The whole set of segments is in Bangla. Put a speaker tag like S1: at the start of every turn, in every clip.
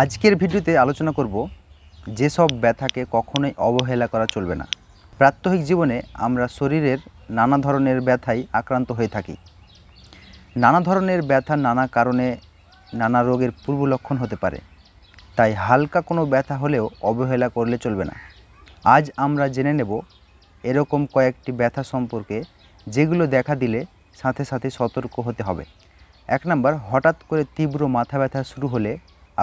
S1: আজকের ভিডিওতে আলোচনা করব যেসব ব্যথাকে কখনোই অবহেলা করা চলবে না প্রাত্যহিক জীবনে আমরা শরীরের নানা ধরনের ব্যথায় আক্রান্ত হয়ে থাকি নানা ধরনের ব্যথা নানা কারণে নানা রোগের পূর্ব লক্ষণ হতে পারে তাই হালকা কোনো ব্যথা হলেও অবহেলা করলে চলবে না আজ আমরা জেনে নেব এরকম কয়েকটি ব্যথা সম্পর্কে যেগুলো দেখা দিলে সাথে সাথে সতর্ক হতে হবে এক নম্বর হঠাৎ করে তীব্র মাথা ব্যথা শুরু হলে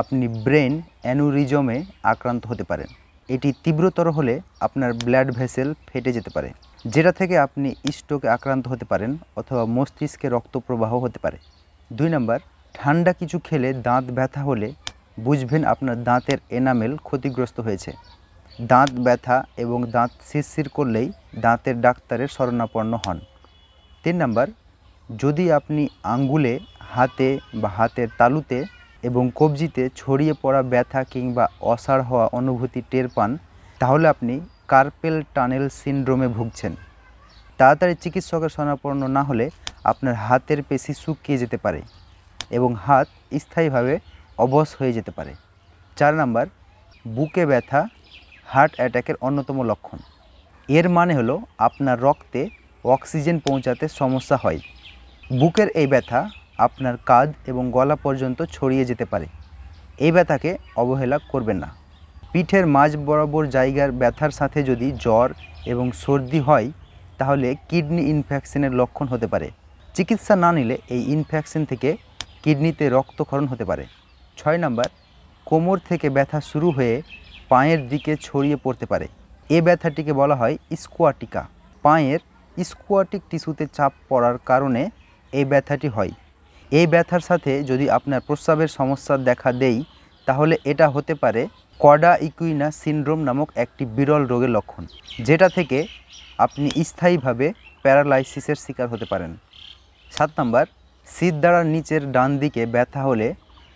S1: আপনি ব্রেন অ্যানুরিজমে আক্রান্ত হতে পারেন এটি তীব্রতর হলে আপনার ব্লাড ভেসেল ফেটে যেতে পারে যেটা থেকে আপনি স্ট্রোকে আক্রান্ত হতে পারেন অথবা মস্তিষ্কে রক্ত প্রবাহ হতে পারে দুই নাম্বার ঠান্ডা কিছু খেলে দাঁত ব্যথা হলে বুঝবেন আপনার দাঁতের এনামেল ক্ষতিগ্রস্ত হয়েছে দাঁত ব্যথা এবং দাঁত শিরশির করলেই দাঁতের ডাক্তারের শরণাপন্ন হন তিন নাম্বার যদি আপনি আঙ্গুলে হাতে বা হাতের তালুতে এবং কবজিতে ছড়িয়ে পড়া ব্যথা কিংবা অসাড় হওয়া অনুভূতি টের পান তাহলে আপনি কার্পেল টানেল সিন্ড্রোমে ভুগছেন তাড়াতাড়ি চিকিৎসকের শরণাপন্ন না হলে আপনার হাতের পেশি শুকিয়ে যেতে পারে এবং হাত স্থায়ীভাবে অবশ হয়ে যেতে পারে চার নাম্বার বুকে ব্যথা হার্ট অ্যাটাকের অন্যতম লক্ষণ এর মানে হলো আপনার রক্তে অক্সিজেন পৌঁছাতে সমস্যা হয় বুকের এই ব্যথা আপনার কাঁধ এবং গলা পর্যন্ত ছড়িয়ে যেতে পারে এই ব্যথাকে অবহেলা করবেন না পিঠের মাঝ বরাবর জায়গার ব্যথার সাথে যদি জ্বর এবং সর্দি হয় তাহলে কিডনি ইনফেকশনের লক্ষণ হতে পারে চিকিৎসা না নিলে এই ইনফেকশন থেকে কিডনিতে রক্তক্ষরণ হতে পারে ছয় নাম্বার কোমর থেকে ব্যথা শুরু হয়ে পায়ের দিকে ছড়িয়ে পড়তে পারে এ ব্যথাটিকে বলা হয় স্কোয়াটিকা পায়ের স্কোয়াটিক টিস্যুতে চাপ পড়ার কারণে এই ব্যথাটি হয় এই ব্যথার সাথে যদি আপনার প্রস্রাবের সমস্যা দেখা দেই তাহলে এটা হতে পারে কডা ইকুইনা সিনড্রোম নামক একটি বিরল রোগের লক্ষণ যেটা থেকে আপনি স্থায়ীভাবে প্যারালাইসিসের শিকার হতে পারেন সাত নাম্বার শীত দ্বারা নিচের ডান দিকে ব্যথা হলে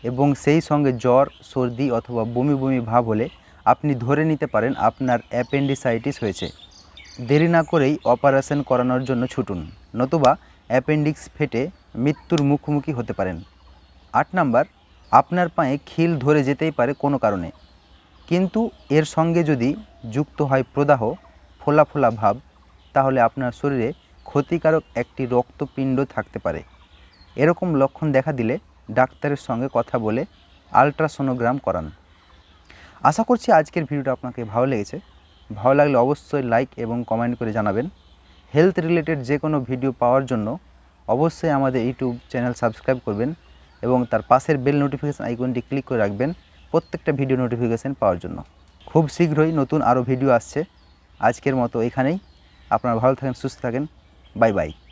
S1: এবং সেই সঙ্গে জ্বর সর্দি অথবা বমি বমি ভাব হলে আপনি ধরে নিতে পারেন আপনার অ্যাপেন্ডিসাইটিস হয়েছে দেরি না করেই অপারেশন করানোর জন্য ছুটুন নতুবা অ্যাপেন্ডিক্স ফেটে মৃত্যুর মুখোমুখি হতে পারেন আট নাম্বার আপনার পায়ে খিল ধরে যেতেই পারে কোনো কারণে কিন্তু এর সঙ্গে যদি যুক্ত হয় প্রদাহ ফোলা ফোলা ভাব তাহলে আপনার শরীরে ক্ষতিকারক একটি রক্তপিণ্ড থাকতে পারে এরকম লক্ষণ দেখা দিলে ডাক্তারের সঙ্গে কথা বলে আলট্রাসোনোগ্রাম করান আশা করছি আজকের ভিডিওটা আপনাকে ভালো লেগেছে ভালো লাগলে অবশ্যই লাইক এবং কমেন্ট করে জানাবেন হেলথ রিলেটেড যে কোনো ভিডিও পাওয়ার জন্য অবশ্যই আমাদের ইউটিউব চ্যানেল সাবস্ক্রাইব করবেন এবং তার পাশের বেল নোটিফিকেশান আইকনটি ক্লিক করে রাখবেন প্রত্যেকটা ভিডিও নোটিফিকেশান পাওয়ার জন্য খুব শীঘ্রই নতুন আরও ভিডিও আসছে আজকের মতো এখানেই আপনারা ভালো থাকেন সুস্থ থাকেন বাই বাই